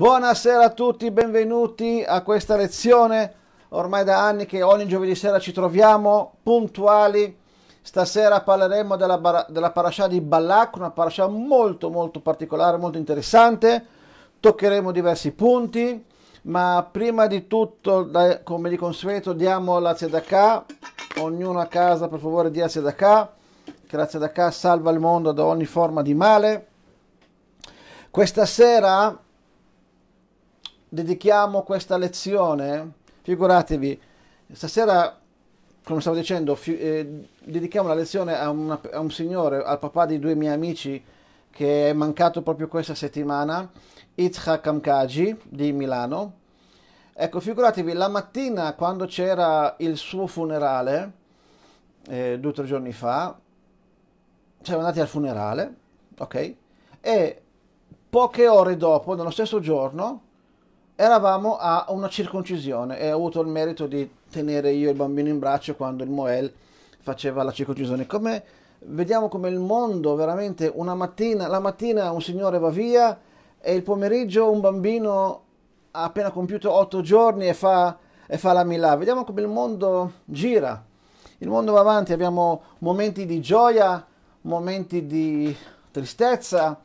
Buonasera a tutti, benvenuti a questa lezione. Ormai da anni che ogni giovedì sera ci troviamo puntuali. Stasera parleremo della, della parasha di Balak, una parasha molto molto particolare, molto interessante. Toccheremo diversi punti, ma prima di tutto, come di consueto, diamo la tzedakah. Ognuno a casa per favore dia tzedakah, che la tzedakah salva il mondo da ogni forma di male. Questa sera dedichiamo questa lezione, figuratevi, stasera, come stavo dicendo, eh, dedichiamo la lezione a, una, a un signore, al papà di due miei amici che è mancato proprio questa settimana, Itzha Amkaji di Milano. Ecco, figuratevi, la mattina quando c'era il suo funerale, eh, due o tre giorni fa, siamo andati al funerale, ok? E poche ore dopo, nello stesso giorno, eravamo a una circoncisione e ho avuto il merito di tenere io il bambino in braccio quando il Moel faceva la circoncisione. Come vediamo come il mondo veramente una mattina, la mattina un signore va via e il pomeriggio un bambino ha appena compiuto otto giorni e fa, e fa la milà. Vediamo come il mondo gira, il mondo va avanti, abbiamo momenti di gioia, momenti di tristezza,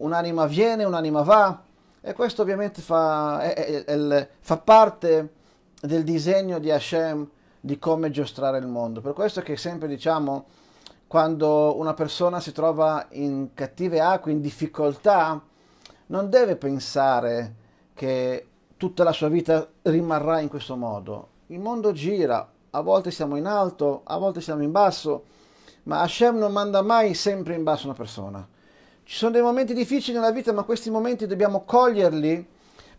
un'anima viene, un'anima va e questo ovviamente fa, è, è, è, fa parte del disegno di Hashem di come giostrare il mondo. Per questo che sempre diciamo, quando una persona si trova in cattive acque, in difficoltà, non deve pensare che tutta la sua vita rimarrà in questo modo. Il mondo gira, a volte siamo in alto, a volte siamo in basso, ma Hashem non manda mai sempre in basso una persona. Ci sono dei momenti difficili nella vita, ma questi momenti dobbiamo coglierli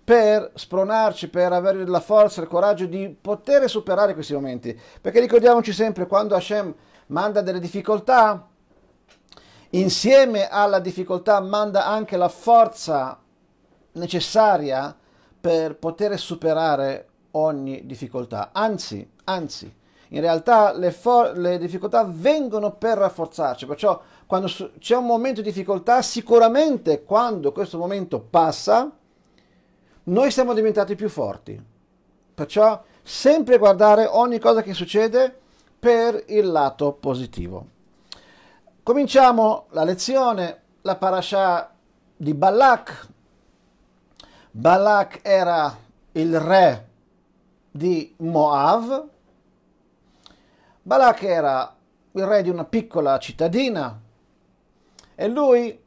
per spronarci, per avere la forza, il coraggio di poter superare questi momenti. Perché ricordiamoci sempre, quando Hashem manda delle difficoltà, insieme alla difficoltà manda anche la forza necessaria per poter superare ogni difficoltà. Anzi, anzi, in realtà le, le difficoltà vengono per rafforzarci, perciò quando c'è un momento di difficoltà, sicuramente quando questo momento passa, noi siamo diventati più forti. Perciò sempre guardare ogni cosa che succede per il lato positivo. Cominciamo la lezione, la parasha di Balak. Balak era il re di Moav. Balak era il re di una piccola cittadina e lui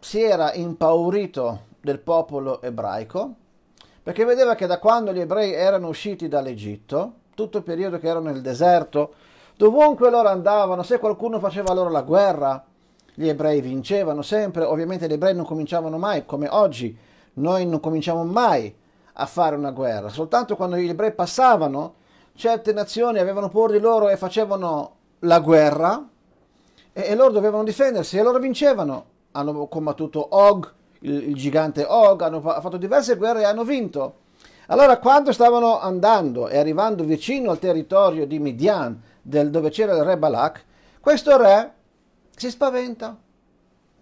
si era impaurito del popolo ebraico perché vedeva che da quando gli ebrei erano usciti dall'Egitto, tutto il periodo che erano nel deserto, dovunque loro andavano, se qualcuno faceva loro la guerra, gli ebrei vincevano sempre, ovviamente gli ebrei non cominciavano mai, come oggi, noi non cominciamo mai a fare una guerra, soltanto quando gli ebrei passavano, certe nazioni avevano paura di loro e facevano la guerra, e, loro dovevano difendersi e loro vincevano. Hanno combattuto Og, il, il gigante Og, hanno fatto diverse guerre e hanno vinto. Allora quando stavano andando e arrivando vicino al territorio di Midian, del, dove c'era il re Balak, questo re si spaventa.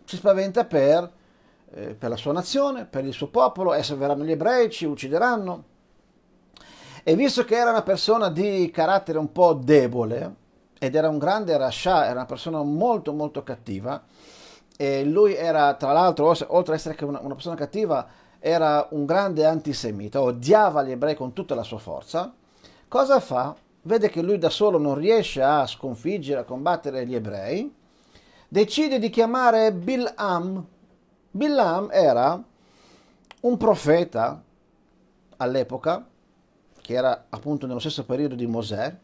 Si spaventa per, eh, per la sua nazione, per il suo popolo, adesso verranno gli ebrei, ci uccideranno. E visto che era una persona di carattere un po' debole, ed era un grande Rasha, era una persona molto molto cattiva e lui era tra l'altro, oltre ad essere una, una persona cattiva, era un grande antisemita, odiava gli ebrei con tutta la sua forza. Cosa fa? Vede che lui da solo non riesce a sconfiggere, a combattere gli ebrei, decide di chiamare Bilam. Bilam era un profeta all'epoca, che era appunto nello stesso periodo di Mosè,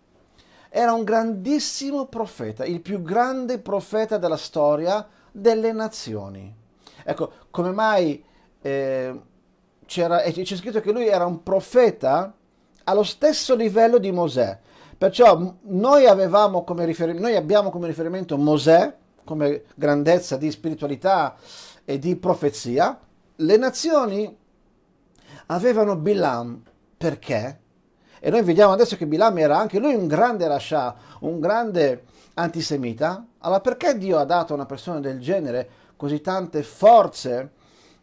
era un grandissimo profeta, il più grande profeta della storia delle nazioni. Ecco, come mai eh, c'è scritto che lui era un profeta allo stesso livello di Mosè. Perciò noi, come noi abbiamo come riferimento Mosè, come grandezza di spiritualità e di profezia, le nazioni avevano Bilam perché? E noi vediamo adesso che Bilam era anche lui un grande Rasha, un grande antisemita. Allora perché Dio ha dato a una persona del genere così tante forze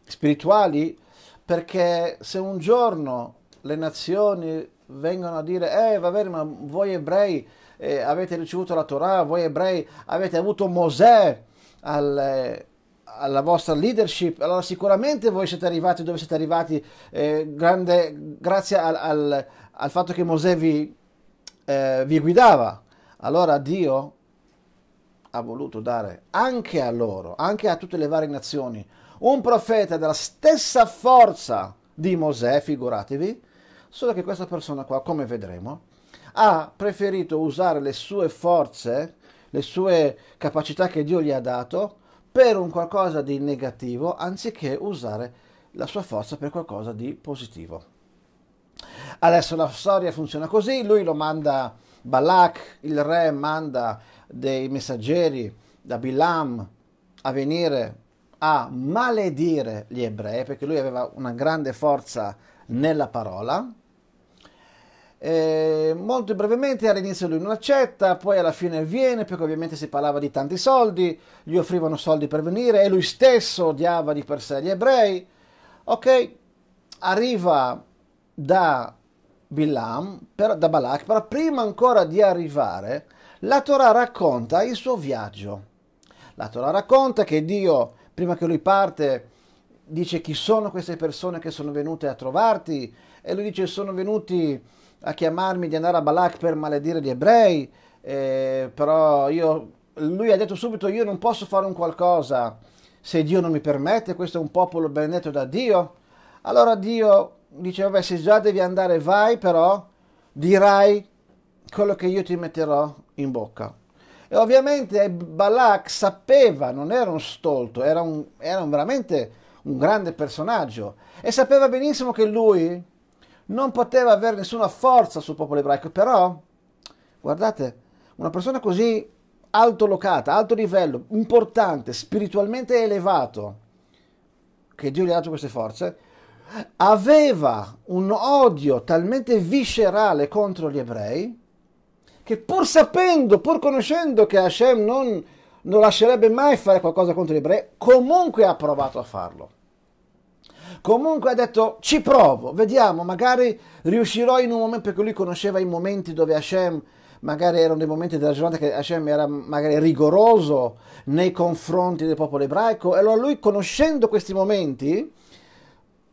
spirituali? Perché se un giorno le nazioni vengono a dire, eh va bene, ma voi ebrei eh, avete ricevuto la Torah, voi ebrei avete avuto Mosè al... Eh, alla vostra leadership. Allora sicuramente voi siete arrivati dove siete arrivati eh, grande, grazie al, al, al, fatto che Mosè vi, eh, vi guidava. Allora Dio ha voluto dare anche a loro, anche a tutte le varie nazioni, un profeta della stessa forza di Mosè, figuratevi, solo che questa persona qua, come vedremo, ha preferito usare le sue forze, le sue capacità che Dio gli ha dato, per un qualcosa di negativo anziché usare la sua forza per qualcosa di positivo. Adesso la storia funziona così, lui lo manda, Balak, il re, manda dei messaggeri da Bilam a venire a maledire gli ebrei, perché lui aveva una grande forza nella parola, eh, molto brevemente all'inizio lui non accetta, poi alla fine viene perché ovviamente si parlava di tanti soldi, gli offrivano soldi per venire e lui stesso odiava di per sé gli ebrei. Ok, arriva da Bilam, per, da Balak, però prima ancora di arrivare la Torah racconta il suo viaggio. La Torah racconta che Dio, prima che lui parte, dice chi sono queste persone che sono venute a trovarti e lui dice sono venuti a chiamarmi di andare a Balak per maledire gli ebrei, eh, però io, lui ha detto subito io non posso fare un qualcosa se Dio non mi permette, questo è un popolo benedetto da Dio. Allora Dio dice, vabbè, se già devi andare, vai, però dirai quello che io ti metterò in bocca. E ovviamente Balak sapeva, non era un stolto, era, un, era un veramente un grande personaggio e sapeva benissimo che lui non poteva avere nessuna forza sul popolo ebraico, però, guardate, una persona così alto locata, alto livello, importante, spiritualmente elevato, che Dio gli ha dato queste forze, aveva un odio talmente viscerale contro gli ebrei, che pur sapendo, pur conoscendo che Hashem non, non lascerebbe mai fare qualcosa contro gli ebrei, comunque ha provato a farlo. Comunque ha detto ci provo, vediamo, magari riuscirò in un momento, perché lui conosceva i momenti dove Hashem magari erano dei momenti della giornata che Hashem era magari rigoroso nei confronti del popolo ebraico e allora lui conoscendo questi momenti,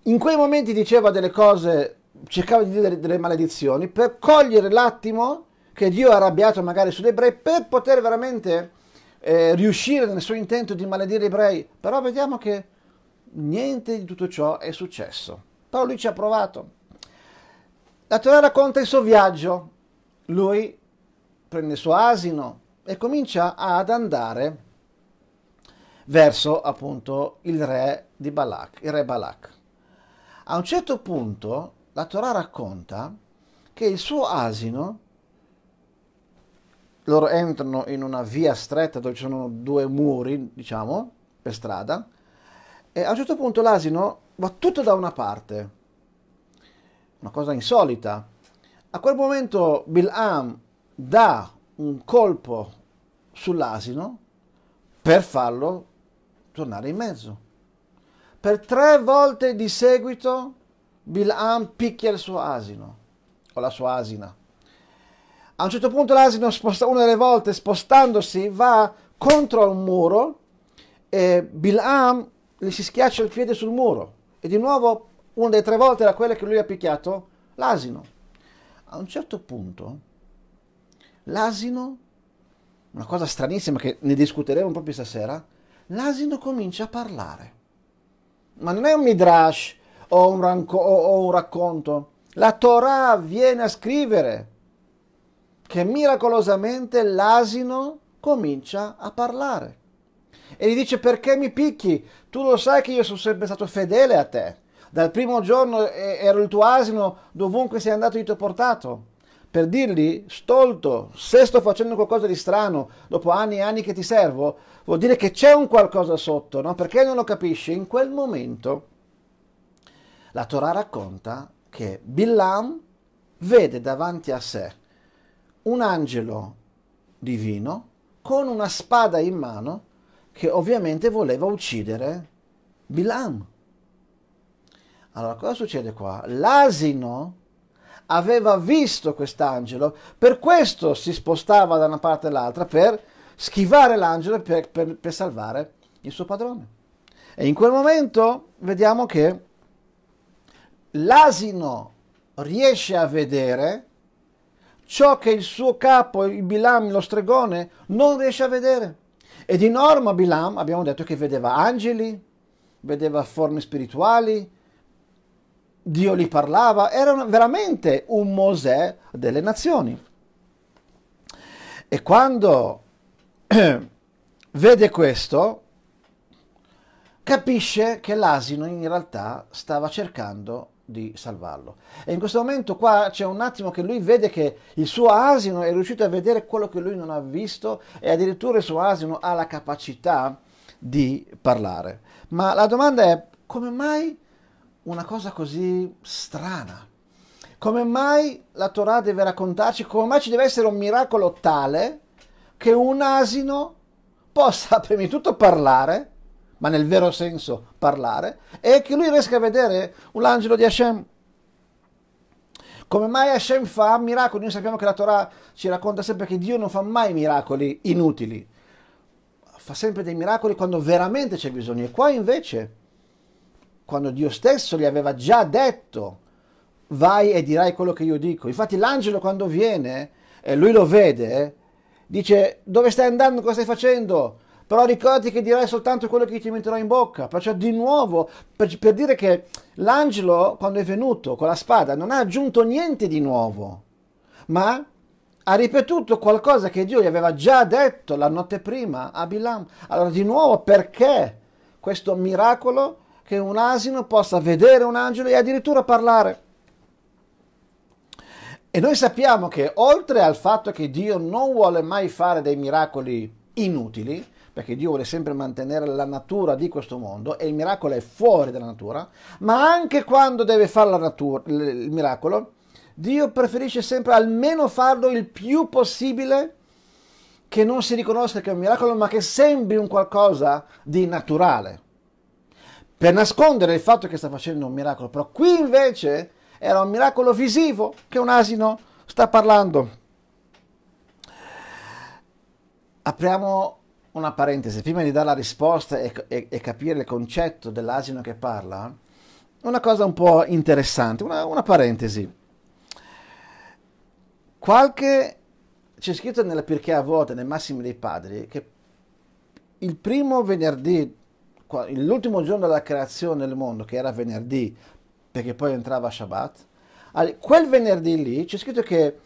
in quei momenti diceva delle cose, cercava di dire delle maledizioni per cogliere l'attimo che Dio ha arrabbiato magari sugli ebrei per poter veramente eh, riuscire nel suo intento di maledire gli ebrei. Però vediamo che niente di tutto ciò è successo. Però lui ci ha provato. La Torah racconta il suo viaggio. Lui prende il suo asino e comincia ad andare verso appunto il re di Balak, il re Balak. A un certo punto la Torah racconta che il suo asino loro entrano in una via stretta dove ci sono due muri, diciamo, per strada, e a un certo punto l'asino va tutto da una parte, una cosa insolita. A quel momento Bil'am dà un colpo sull'asino per farlo tornare in mezzo. Per tre volte di seguito Bil'am picchia il suo asino o la sua asina. A un certo punto l'asino, sposta, una delle volte spostandosi, va contro un muro e Bil'am gli si schiaccia il piede sul muro e di nuovo una delle tre volte da quella che lui ha picchiato l'asino. A un certo punto l'asino, una cosa stranissima che ne discuteremo proprio stasera, l'asino comincia a parlare. Ma non è un midrash o un, ranco, o un racconto. La Torah viene a scrivere che miracolosamente l'asino comincia a parlare e gli dice perché mi picchi? Tu lo sai che io sono sempre stato fedele a te. Dal primo giorno eh, ero il tuo asino dovunque sei andato io ti ho portato. Per dirgli, stolto, se sto facendo qualcosa di strano dopo anni e anni che ti servo, vuol dire che c'è un qualcosa sotto, no? Perché non lo capisci? In quel momento la Torah racconta che Billam vede davanti a sé un angelo divino con una spada in mano che ovviamente voleva uccidere Bilam. Allora, cosa succede qua? L'asino aveva visto quest'angelo, per questo si spostava da una parte all'altra, per schivare l'angelo e per, per, per salvare il suo padrone. E in quel momento vediamo che l'asino riesce a vedere ciò che il suo capo, il Bilam, lo stregone, non riesce a vedere. E di norma Bilam abbiamo detto che vedeva angeli, vedeva forme spirituali, Dio gli parlava, era veramente un Mosè delle nazioni. E quando vede questo, capisce che l'asino in realtà stava cercando di salvarlo. E in questo momento qua c'è un attimo che lui vede che il suo asino è riuscito a vedere quello che lui non ha visto e addirittura il suo asino ha la capacità di parlare. Ma la domanda è come mai una cosa così strana? Come mai la Torah deve raccontarci, come mai ci deve essere un miracolo tale che un asino possa prima di tutto parlare ma nel vero senso parlare, è che lui riesca a vedere l'angelo di Hashem. Come mai Hashem fa miracoli? Noi sappiamo che la Torah ci racconta sempre che Dio non fa mai miracoli inutili, fa sempre dei miracoli quando veramente c'è bisogno. E qua invece, quando Dio stesso gli aveva già detto, vai e dirai quello che io dico. Infatti l'angelo quando viene e lui lo vede, dice, dove stai andando, cosa stai facendo? Però ricordati che dirai soltanto quello che ti metterò in bocca. Perciò di nuovo, per, per dire che l'angelo, quando è venuto con la spada, non ha aggiunto niente di nuovo, ma ha ripetuto qualcosa che Dio gli aveva già detto la notte prima a Bilam. Allora di nuovo, perché questo miracolo che un asino possa vedere un angelo e addirittura parlare? E noi sappiamo che oltre al fatto che Dio non vuole mai fare dei miracoli inutili, perché Dio vuole sempre mantenere la natura di questo mondo e il miracolo è fuori dalla natura, ma anche quando deve fare natura, il miracolo, Dio preferisce sempre almeno farlo il più possibile che non si riconosca che è un miracolo, ma che sembri un qualcosa di naturale. Per nascondere il fatto che sta facendo un miracolo, però qui invece era un miracolo visivo che un asino sta parlando. Apriamo una parentesi, prima di dare la risposta e, e, e capire il concetto dell'asino che parla, una cosa un po' interessante, una, una parentesi. Qualche c'è scritto nella Pirchea Vuota, nei Massimi dei Padri, che il primo venerdì, l'ultimo giorno della creazione del mondo, che era venerdì, perché poi entrava Shabbat, quel venerdì lì c'è scritto che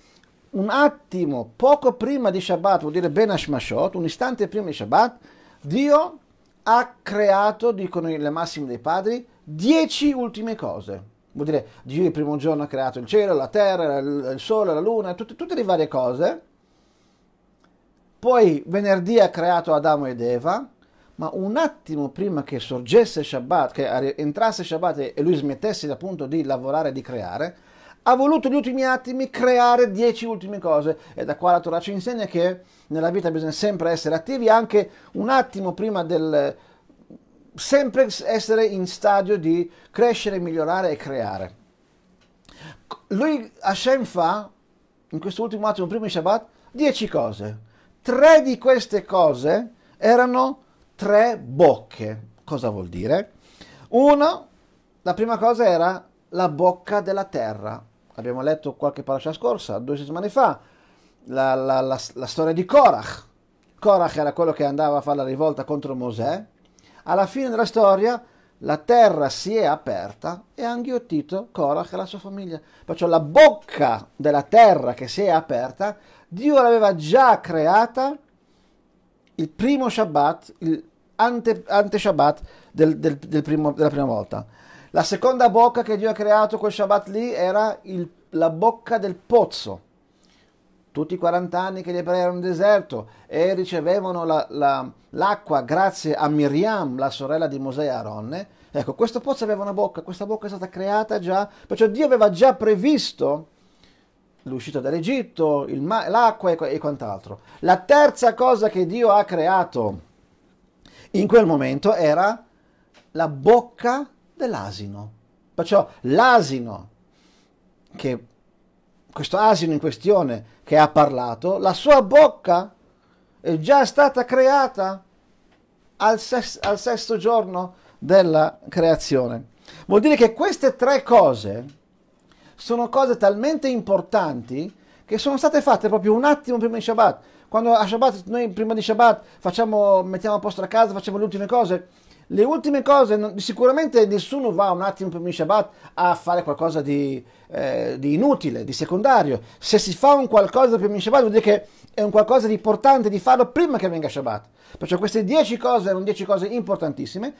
un attimo, poco prima di Shabbat, vuol dire Ben Hashmashot, un istante prima di Shabbat, Dio ha creato, dicono le massime dei padri, dieci ultime cose. Vuol dire, Dio il primo giorno ha creato il cielo, la terra, il sole, la luna, tutte, tutte le varie cose. Poi venerdì ha creato Adamo ed Eva, ma un attimo prima che sorgesse Shabbat, che entrasse Shabbat e lui smettesse appunto di lavorare e di creare, ha voluto gli ultimi attimi creare dieci ultime cose. E da qua la Torah ci insegna che nella vita bisogna sempre essere attivi, anche un attimo prima del... sempre essere in stadio di crescere, migliorare e creare. Lui Hashem fa, in questo ultimo attimo, prima di Shabbat, dieci cose. Tre di queste cose erano tre bocche. Cosa vuol dire? Uno, la prima cosa era la bocca della terra abbiamo letto qualche parasha scorsa, due settimane fa, la, la, la, la, storia di Korach. Korach era quello che andava a fare la rivolta contro Mosè. Alla fine della storia la terra si è aperta e ha inghiottito Korach e la sua famiglia. Perciò la bocca della terra che si è aperta, Dio l'aveva già creata il primo Shabbat, il ante, ante Shabbat del, del, del primo, della prima volta. La seconda bocca che Dio ha creato quel Shabbat lì era il, la bocca del pozzo. Tutti i 40 anni che gli ebrei erano in deserto e ricevevano la, la, l'acqua grazie a Miriam, la sorella di Mosè e Aronne, ecco, questo pozzo aveva una bocca, questa bocca è stata creata già, perciò Dio aveva già previsto l'uscita dall'Egitto, ma- l'acqua e, e quant'altro. La terza cosa che Dio ha creato in quel momento era la bocca dell'asino. Perciò l'asino, che, questo asino in questione che ha parlato, la sua bocca è già stata creata al, ses- al sesto giorno della creazione. Vuol dire che queste tre cose sono cose talmente importanti che sono state fatte proprio un attimo prima di Shabbat. Quando a Shabbat, noi prima di Shabbat facciamo, mettiamo a posto la casa, facciamo le ultime cose, le ultime cose, non, sicuramente nessuno va un attimo per Shabbat a fare qualcosa di, eh, di, inutile, di secondario. Se si fa un qualcosa per Shabbat vuol dire che è un qualcosa di importante di farlo prima che venga Shabbat. Perciò queste dieci cose erano dieci cose importantissime.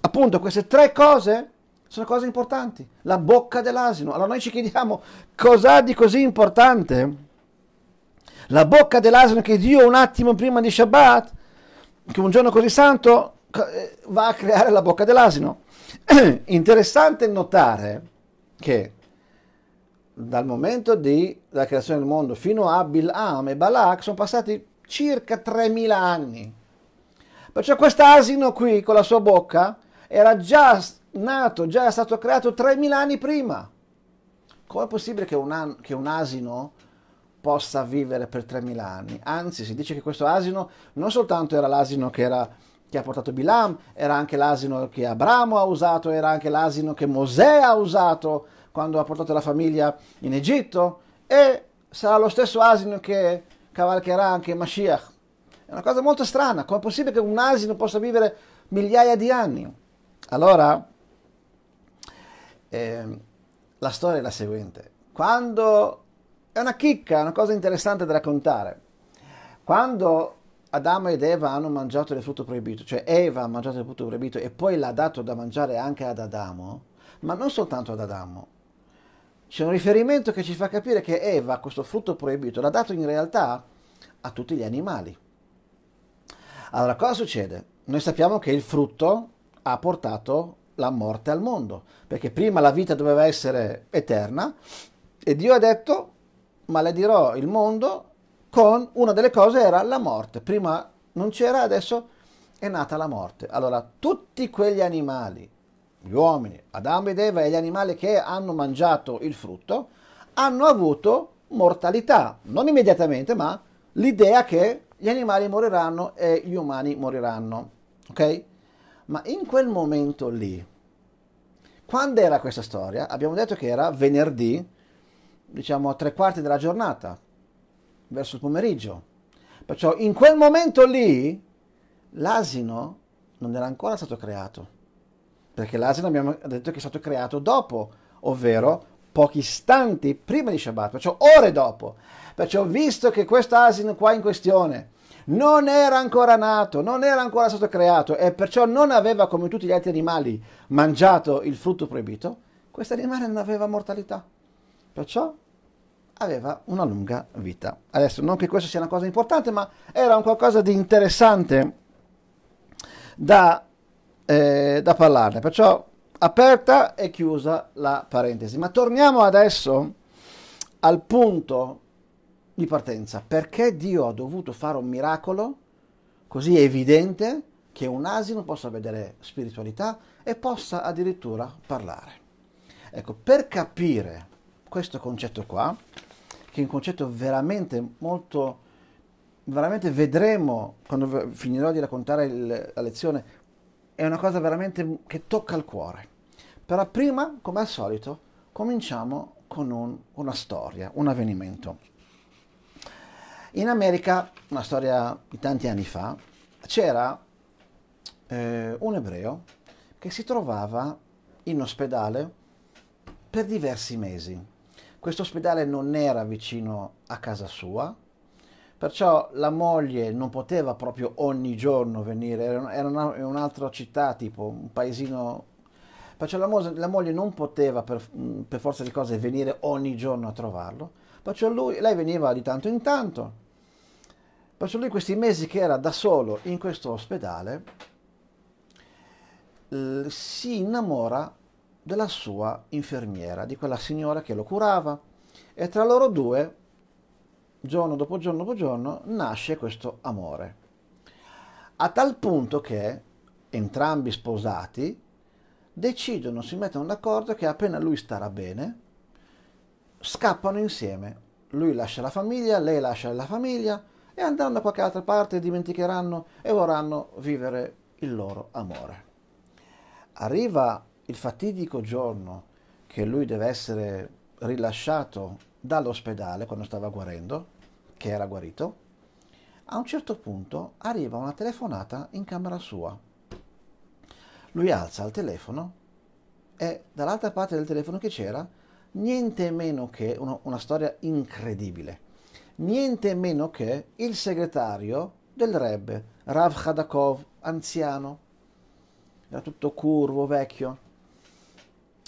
Appunto queste tre cose sono cose importanti. La bocca dell'asino. Allora noi ci chiediamo cos'ha di così importante? La bocca dell'asino che Dio un attimo prima di Shabbat, che un giorno così santo, eh, va a creare la bocca dell'asino. Interessante notare che dal momento della creazione del mondo fino a Bil'am e Balak sono passati circa 3000 anni. Perciò quest'asino qui con la sua bocca era già nato, già stato creato 3000 anni prima. Com'è possibile che un, che un asino possa vivere per 3000 anni? Anzi, si dice che questo asino non soltanto era l'asino che era che ha portato Bilam, era anche l'asino che Abramo ha usato, era anche l'asino che Mosè ha usato quando ha portato la famiglia in Egitto e sarà lo stesso asino che cavalcherà anche Mashiach. È una cosa molto strana, com'è possibile che un asino possa vivere migliaia di anni? Allora, eh, la storia è la seguente. Quando è una chicca, una cosa interessante da raccontare. Quando Adamo ed Eva hanno mangiato del frutto proibito, cioè Eva ha mangiato del frutto proibito e poi l'ha dato da mangiare anche ad Adamo, ma non soltanto ad Adamo. C'è un riferimento che ci fa capire che Eva, questo frutto proibito, l'ha dato in realtà a tutti gli animali. Allora, cosa succede? Noi sappiamo che il frutto ha portato la morte al mondo, perché prima la vita doveva essere eterna e Dio ha detto, maledirò il mondo con una delle cose era la morte. Prima non c'era, adesso è nata la morte. Allora, tutti quegli animali, gli uomini, Adamo ed Eva e gli animali che hanno mangiato il frutto, hanno avuto mortalità, non immediatamente, ma l'idea che gli animali moriranno e gli umani moriranno. Ok? Ma in quel momento lì, quando era questa storia? Abbiamo detto che era venerdì, diciamo a tre quarti della giornata, verso il pomeriggio. Perciò in quel momento lì l'asino non era ancora stato creato, perché l'asino abbiamo detto che è stato creato dopo, ovvero pochi istanti prima di Shabbat, perciò ore dopo. Perciò visto che questo asino qua in questione non era ancora nato, non era ancora stato creato e perciò non aveva come tutti gli altri animali mangiato il frutto proibito, questo animale non aveva mortalità. Perciò aveva una lunga vita. Adesso, non che questa sia una cosa importante, ma era un qualcosa di interessante da, eh, da parlarne. Perciò, aperta e chiusa la parentesi. Ma torniamo adesso al punto di partenza. Perché Dio ha dovuto fare un miracolo così evidente che un asino possa vedere spiritualità e possa addirittura parlare? Ecco, per capire questo concetto qua, che è un concetto veramente molto, veramente vedremo quando finirò di raccontare il, la lezione, è una cosa veramente che tocca il cuore. Però prima, come al solito, cominciamo con un, una storia, un avvenimento. In America, una storia di tanti anni fa, c'era eh, un ebreo che si trovava in ospedale per diversi mesi questo ospedale non era vicino a casa sua, perciò la moglie non poteva proprio ogni giorno venire, era in un'altra città, tipo un paesino, perciò la, mo- la moglie non poteva per, mm, per, forza di cose venire ogni giorno a trovarlo, perciò lui, lei veniva di tanto in tanto, perciò lui questi mesi che era da solo in questo ospedale eh, si innamora della sua infermiera, di quella signora che lo curava. E tra loro due, giorno dopo giorno dopo giorno, nasce questo amore. A tal punto che entrambi sposati decidono, si mettono d'accordo che appena lui starà bene, scappano insieme. Lui lascia la famiglia, lei lascia la famiglia e andranno da qualche altra parte, dimenticheranno e vorranno vivere il loro amore. Arriva il fatidico giorno che lui deve essere rilasciato dall'ospedale quando stava guarendo, che era guarito, a un certo punto arriva una telefonata in camera sua. Lui alza il telefono e dall'altra parte del telefono che c'era niente meno che uno, una storia incredibile, niente meno che il segretario del Rebbe, Rav Khadakov, anziano, era tutto curvo, vecchio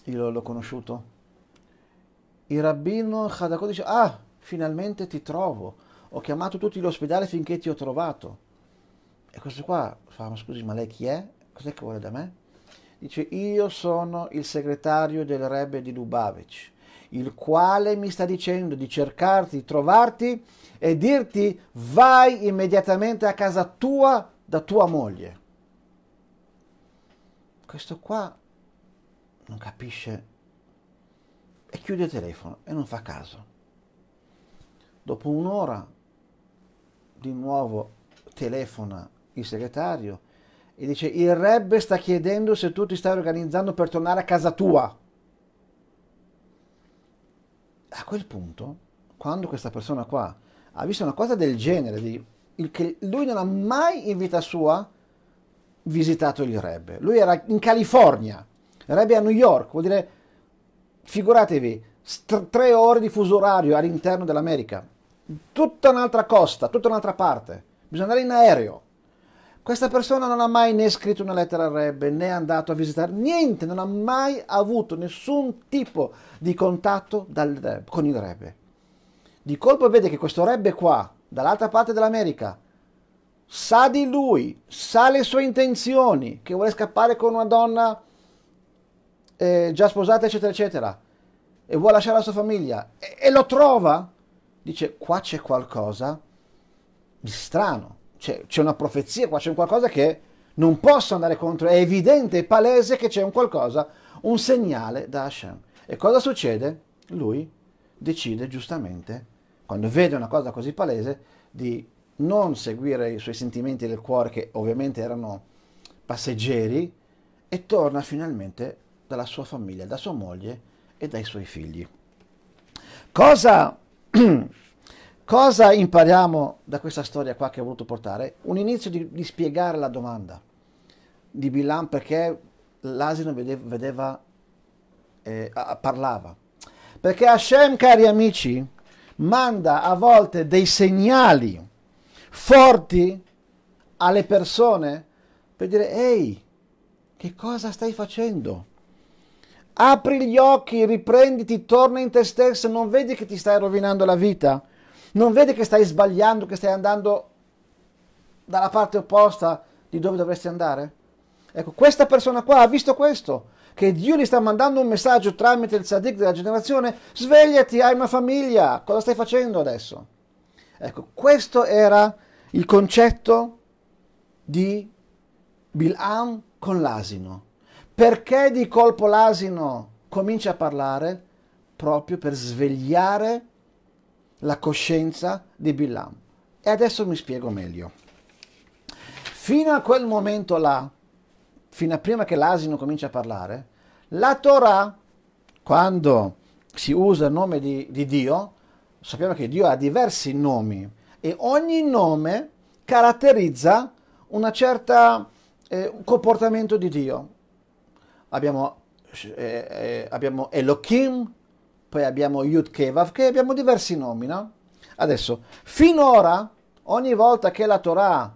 io l'ho conosciuto. Il rabbino Hadako dice, ah, finalmente ti trovo. Ho chiamato tutti l'ospedale finché ti ho trovato. E questo qua fa, ma scusi, ma lei chi è? Cos'è che vuole da me? Dice, io sono il segretario del Rebbe di Lubavitch, il quale mi sta dicendo di cercarti, di trovarti e dirti vai immediatamente a casa tua da tua moglie. Questo qua non capisce e chiude il telefono e non fa caso. Dopo un'ora di nuovo telefona il segretario e dice il Rebbe sta chiedendo se tu ti stai organizzando per tornare a casa tua. A quel punto, quando questa persona qua ha visto una cosa del genere, di, il, che lui non ha mai in vita sua visitato il Rebbe, lui era in California Arabia a New York, vuol dire, figuratevi, st- tre ore di fuso orario all'interno dell'America, tutta un'altra costa, tutta un'altra parte, bisogna andare in aereo. Questa persona non ha mai né scritto una lettera al Rebbe, né è andato a visitare niente, non ha mai avuto nessun tipo di contatto dal, con il Rebbe. Di colpo vede che questo Rebbe qua, dall'altra parte dell'America, sa di lui, sa le sue intenzioni, che vuole scappare con una donna eh, già sposata, eccetera, eccetera, e vuole lasciare la sua famiglia, e, e lo trova, dice qua c'è qualcosa di strano, c'è, c'è una profezia, qua c'è un qualcosa che non posso andare contro, è evidente, è palese che c'è un qualcosa, un segnale da Hashem. E cosa succede? Lui decide giustamente, quando vede una cosa così palese, di non seguire i suoi sentimenti del cuore, che ovviamente erano passeggeri, e torna finalmente dalla sua famiglia, da sua moglie e dai suoi figli. Cosa, cosa impariamo da questa storia qua che ho voluto portare? Un inizio di, di spiegare la domanda di Bilan perché l'asino vedeva, vedeva eh, parlava. Perché Hashem, cari amici, manda a volte dei segnali forti alle persone per dire ehi, che cosa stai facendo? Apri gli occhi, riprenditi, torna in te stesso, non vedi che ti stai rovinando la vita, non vedi che stai sbagliando, che stai andando dalla parte opposta di dove dovresti andare? Ecco, questa persona qua ha visto questo, che Dio gli sta mandando un messaggio tramite il tzaddik della generazione, svegliati, hai una famiglia, cosa stai facendo adesso? Ecco, questo era il concetto di Bilam con l'asino. Perché di colpo l'asino comincia a parlare? Proprio per svegliare la coscienza di Bilam. E adesso mi spiego meglio. Fino a quel momento là, fino a prima che l'asino comincia a parlare, la Torah, quando si usa il nome di, di Dio, sappiamo che Dio ha diversi nomi e ogni nome caratterizza una certa eh, comportamento di Dio, abbiamo, eh, eh, abbiamo Elohim, poi abbiamo Yud Kevav, che abbiamo diversi nomi, no? Adesso, finora, ogni volta che la Torah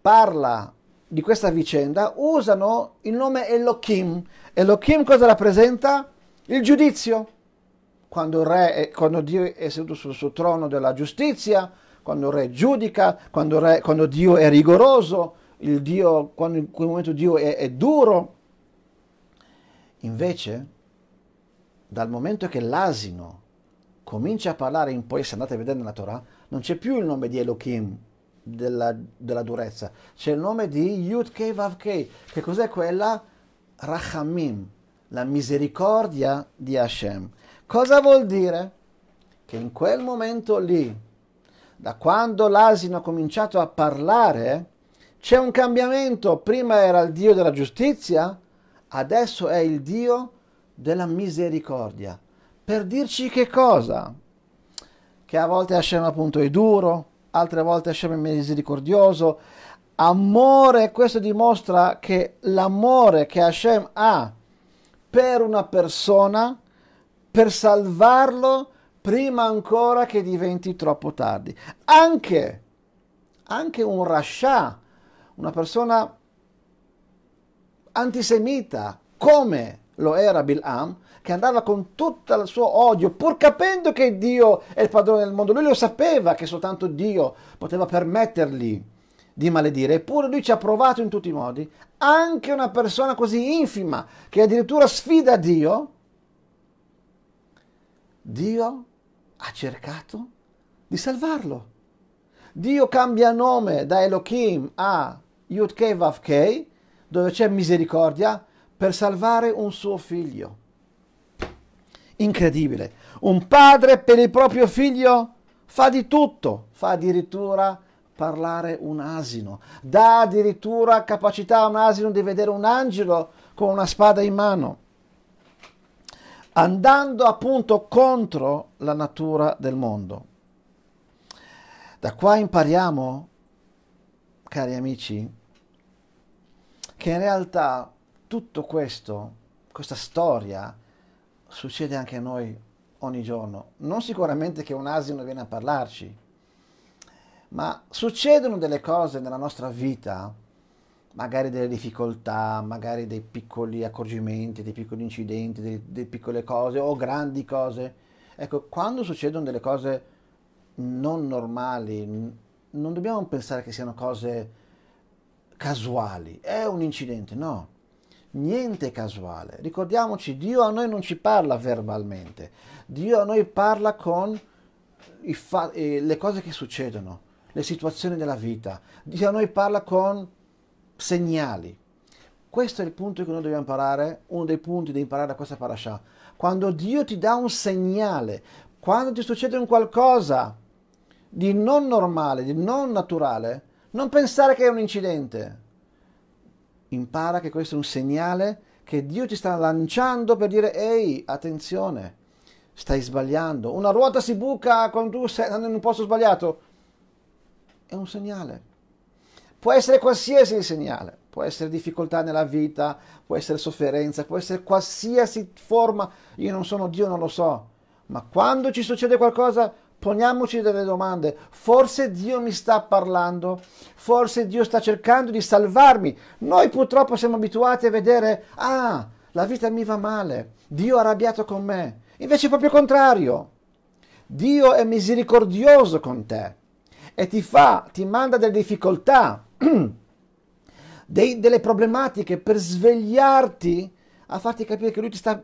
parla di questa vicenda, usano il nome Elohim. Elohim cosa rappresenta? Il giudizio. Quando, il re è, quando Dio è seduto sul suo trono della giustizia, quando il re giudica, quando, re, quando Dio è rigoroso, Dio, quando in quel momento Dio è, è duro, Invece, dal momento che l'asino comincia a parlare in poi, se andate a vedere nella Torah, non c'è più il nome di Elohim della, della durezza, c'è il nome di Yud Kei Vav che cos'è quella? Rachamim, la misericordia di Hashem. Cosa vuol dire? Che in quel momento lì, da quando l'asino ha cominciato a parlare, c'è un cambiamento. Prima era il Dio della giustizia, adesso è il Dio della misericordia. Per dirci che cosa? Che a volte Hashem appunto è duro, altre volte Hashem è misericordioso. Amore, questo dimostra che l'amore che Hashem ha per una persona, per salvarlo, prima ancora che diventi troppo tardi. Anche, anche un Rasha, una persona antisemita come lo era Bil'am, che andava con tutto il suo odio, pur capendo che Dio è il padrone del mondo, lui lo sapeva che soltanto Dio poteva permettergli di maledire, eppure lui ci ha provato in tutti i modi, anche una persona così infima che addirittura sfida Dio, Dio ha cercato di salvarlo. Dio cambia nome da Elohim a Yud Kei Vav Kei dove c'è misericordia, per salvare un suo figlio. Incredibile. Un padre per il proprio figlio fa di tutto, fa addirittura parlare un asino, dà addirittura capacità a un asino di vedere un angelo con una spada in mano, andando appunto contro la natura del mondo. Da qua impariamo, cari amici, che in realtà tutto questo, questa storia, succede anche a noi ogni giorno. Non sicuramente che un asino viene a parlarci, ma succedono delle cose nella nostra vita, magari delle difficoltà, magari dei piccoli accorgimenti, dei piccoli incidenti, delle, delle piccole cose o grandi cose. Ecco, quando succedono delle cose non normali, non dobbiamo pensare che siano cose casuali. È un incidente, no. Niente casuale. Ricordiamoci, Dio a noi non ci parla verbalmente. Dio a noi parla con fa- eh, le cose che succedono, le situazioni della vita. Dio a noi parla con segnali. Questo è il punto che noi dobbiamo imparare, uno dei punti da imparare da questa parasha. Quando Dio ti dà un segnale, quando ti succede un qualcosa di non normale, di non naturale, non pensare che è un incidente. Impara che questo è un segnale che Dio ti sta lanciando per dire ehi, attenzione, stai sbagliando. Una ruota si buca quando tu sei andando in un posto sbagliato. È un segnale. Può essere qualsiasi segnale, può essere difficoltà nella vita, può essere sofferenza, può essere qualsiasi forma. Io non sono Dio, non lo so. Ma quando ci succede qualcosa, Poniamoci delle domande. Forse Dio mi sta parlando, forse Dio sta cercando di salvarmi. Noi purtroppo siamo abituati a vedere, ah, la vita mi va male, Dio è arrabbiato con me. Invece è proprio contrario. Dio è misericordioso con te e ti fa, ti manda delle difficoltà, dei, delle problematiche per svegliarti a farti capire che Lui ti sta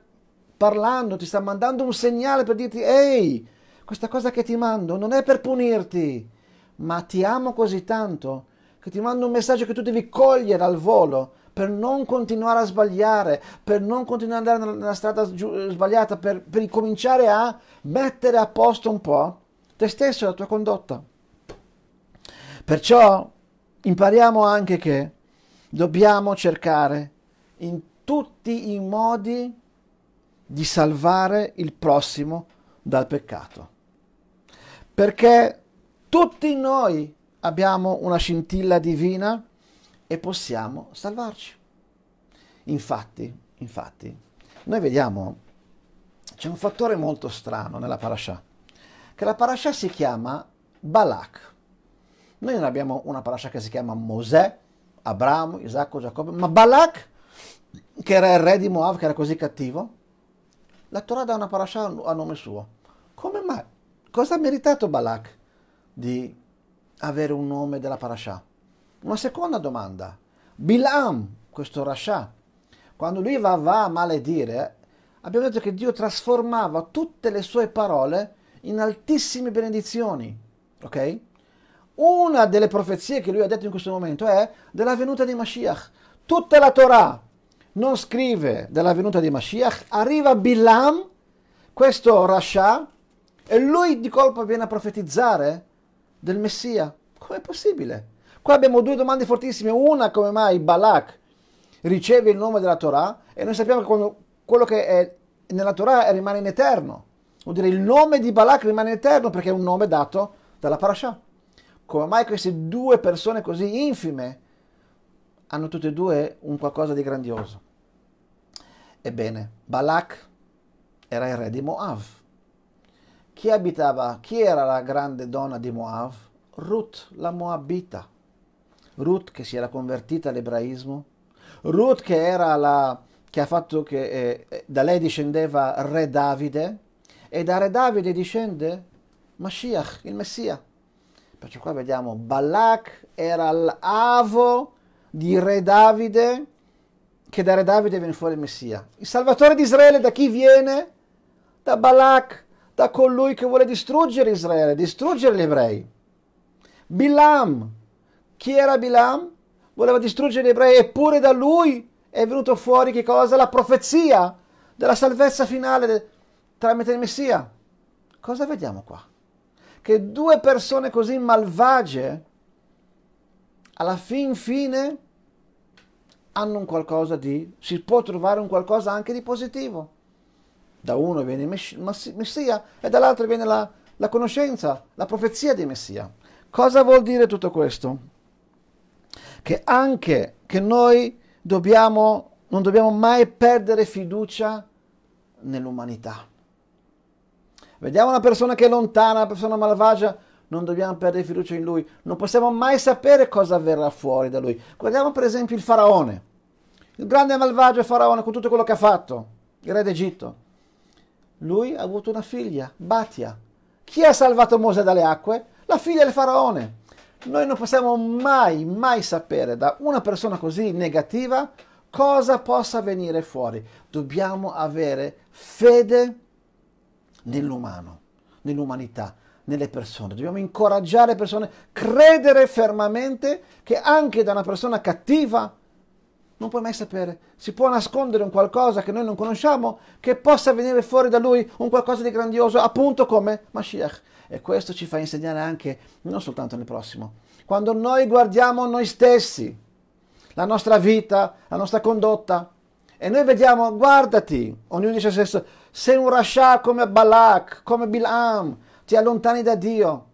parlando, ti sta mandando un segnale per dirti, ehi, questa cosa che ti mando non è per punirti, ma ti amo così tanto che ti mando un messaggio che tu devi cogliere al volo per non continuare a sbagliare, per non continuare ad andare nella strada sbagliata, per, per ricominciare a mettere a posto un po' te stesso e la tua condotta. Perciò impariamo anche che dobbiamo cercare in tutti i modi di salvare il prossimo dal peccato perché tutti noi abbiamo una scintilla divina e possiamo salvarci. Infatti, infatti, noi vediamo, c'è un fattore molto strano nella parasha, che la parasha si chiama Balak. Noi non abbiamo una parasha che si chiama Mosè, Abramo, Isacco, Giacobbe, ma Balak, che era il re di Moab, che era così cattivo, la Torah dà una parasha a nome suo. Come mai? Cosa ha meritato Balak di avere un nome della Parashah? Una seconda domanda. Bilam, questo Rasha, quando lui va, va a maledire, abbiamo detto che Dio trasformava tutte le sue parole in altissime benedizioni. Ok? Una delle profezie che lui ha detto in questo momento è della venuta di Mashiach. Tutta la Torah non scrive della venuta di Mashiach, arriva Bilam, questo Rasha, e lui di colpo viene a profetizzare del Messia. Com'è possibile? Qua abbiamo due domande fortissime. Una, come mai Balak riceve il nome della Torah e noi sappiamo che quello che è nella Torah rimane in eterno. Vuol dire il nome di Balak rimane in eterno perché è un nome dato dalla Parashah. Come mai queste due persone così infime hanno tutte e due un qualcosa di grandioso? Ebbene, Balak era il re di Moab chi abitava? Chi era la grande donna di Moab? Ruth, la Moabita. Ruth che si era convertita all'ebraismo. Ruth che era la che ha fatto che eh, eh, da lei discendeva re Davide e da re Davide discende Mashiach, il Messia. Perciò qua vediamo Balak era l'avo di re Davide che da re Davide viene fuori il Messia. Il Salvatore di Israele da chi viene? Da Balak da colui che vuole distruggere Israele, distruggere gli ebrei. Bilam, chi era Bilam? Voleva distruggere gli ebrei, eppure da lui è venuto fuori che cosa? La profezia della salvezza finale tramite il Messia. Cosa vediamo qua? Che due persone così malvagie, alla fin fine, hanno un qualcosa di, si può trovare un qualcosa anche di positivo. Da uno viene il Messia e dall'altro viene la, la conoscenza, la profezia di Messia. Cosa vuol dire tutto questo? Che anche che noi dobbiamo, non dobbiamo mai perdere fiducia nell'umanità. Vediamo una persona che è lontana, una persona malvagia, non dobbiamo perdere fiducia in lui, non possiamo mai sapere cosa verrà fuori da lui. Guardiamo per esempio il faraone, il grande malvagio faraone con tutto quello che ha fatto, il re d'Egitto. Lui ha avuto una figlia, Batia. Chi ha salvato Mosè dalle acque? La figlia del faraone. Noi non possiamo mai, mai sapere da una persona così negativa cosa possa venire fuori. Dobbiamo avere fede nell'umano, nell'umanità, nelle persone. Dobbiamo incoraggiare le persone, credere fermamente che anche da una persona cattiva non puoi mai sapere. Si può nascondere un qualcosa che noi non conosciamo, che possa venire fuori da lui un qualcosa di grandioso, appunto come Mashiach. E questo ci fa insegnare anche, non soltanto nel prossimo, quando noi guardiamo noi stessi, la nostra vita, la nostra condotta, e noi vediamo, guardati, ognuno dice a se stesso, sei un Rasha come Balak, come Bilam, ti allontani da Dio.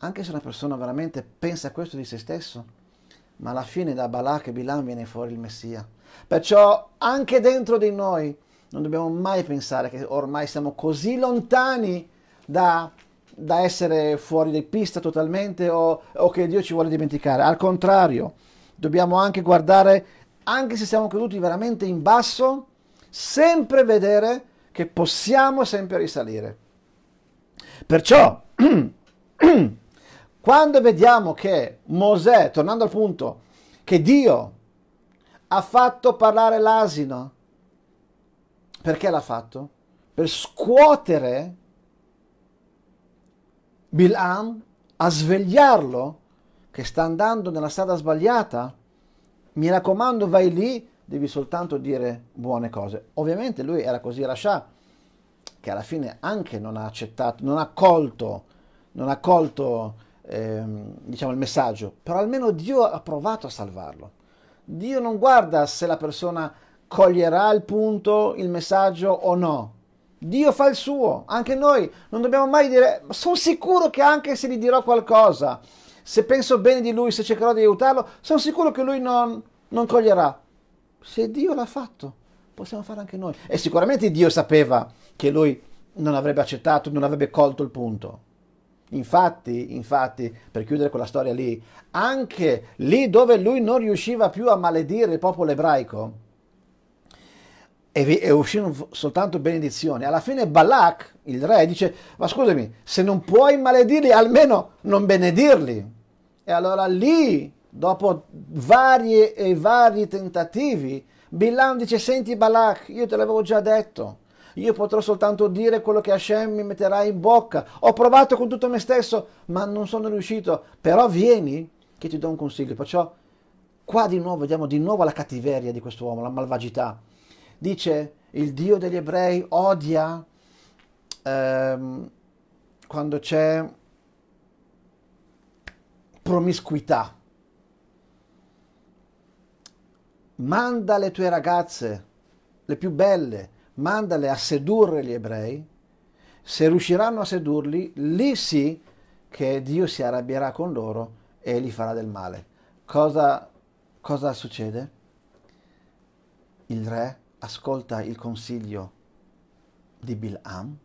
Anche se una persona veramente pensa questo di se stesso, ma alla fine da Balak e Bilam viene fuori il Messia. Perciò anche dentro di noi non dobbiamo mai pensare che ormai siamo così lontani da, da essere fuori di pista totalmente o, o che Dio ci vuole dimenticare. Al contrario, dobbiamo anche guardare, anche se siamo caduti veramente in basso, sempre vedere che possiamo sempre risalire. Perciò Quando vediamo che Mosè, tornando al punto, che Dio ha fatto parlare l'asino, perché l'ha fatto? Per scuotere Bilam, a svegliarlo, che sta andando nella strada sbagliata. Mi raccomando, vai lì, devi soltanto dire buone cose. Ovviamente lui era così Rasha, che alla fine anche non ha accettato, non ha colto, non ha colto ehm, diciamo, il messaggio, però almeno Dio ha provato a salvarlo. Dio non guarda se la persona coglierà il punto, il messaggio o no. Dio fa il suo, anche noi non dobbiamo mai dire, sono sicuro che anche se gli dirò qualcosa, se penso bene di lui, se cercherò di aiutarlo, sono sicuro che lui non, non coglierà. Se Dio l'ha fatto, possiamo fare anche noi. E sicuramente Dio sapeva che lui non avrebbe accettato, non avrebbe colto il punto. Infatti, infatti, per chiudere quella storia lì, anche lì dove lui non riusciva più a maledire il popolo ebraico e, e uscirono soltanto benedizioni, alla fine Balak, il re, dice, ma scusami, se non puoi maledirli, almeno non benedirli. E allora lì, dopo vari e vari tentativi, Billam dice, senti Balak, io te l'avevo già detto, io potrò soltanto dire quello che Hashem mi metterà in bocca. Ho provato con tutto me stesso, ma non sono riuscito. Però vieni che ti do un consiglio. Perciò qua di nuovo vediamo di nuovo la cattiveria di questo uomo, la malvagità. Dice, il Dio degli ebrei odia ehm, quando c'è promiscuità. Manda le tue ragazze, le più belle, mandale a sedurre gli ebrei, se riusciranno a sedurli, lì sì che Dio si arrabbierà con loro e li farà del male. Cosa, cosa succede? Il re ascolta il consiglio di Bilam,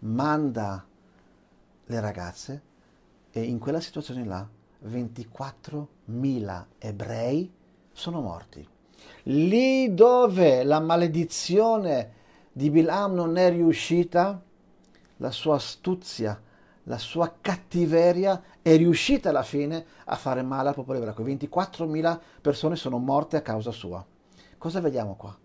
manda le ragazze e in quella situazione là 24.000 ebrei sono morti. Lì dove la maledizione di Bilam non è riuscita, la sua astuzia, la sua cattiveria è riuscita alla fine a fare male al popolo ebraico. 24.000 persone sono morte a causa sua. Cosa vediamo qua?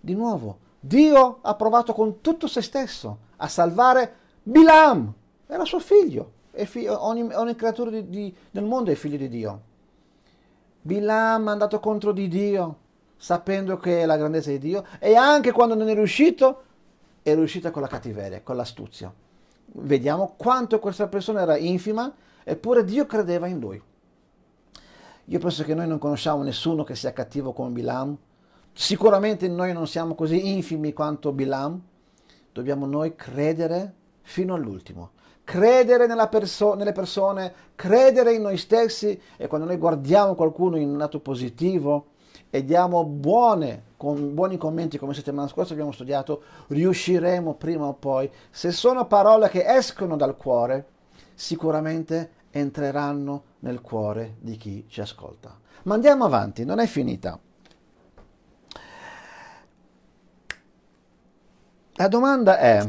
Di nuovo, Dio ha provato con tutto se stesso a salvare Bilam, era suo figlio, figlio ogni, ogni, creatura di, di, del mondo è figlio di Dio. Bilam è andato contro di Dio, sapendo che è la grandezza di Dio e anche quando non è riuscito, è riuscita con la cattiveria, con l'astuzia. Vediamo quanto questa persona era infima, eppure Dio credeva in lui. Io penso che noi non conosciamo nessuno che sia cattivo come Bilam. Sicuramente noi non siamo così infimi quanto Bilam. Dobbiamo noi credere fino all'ultimo. Credere perso nelle persone, credere in noi stessi e quando noi guardiamo qualcuno in un lato positivo, e diamo buone, con, buoni commenti come settimana scorsa abbiamo studiato, riusciremo prima o poi, se sono parole che escono dal cuore, sicuramente entreranno nel cuore di chi ci ascolta. Ma andiamo avanti, non è finita. La domanda è...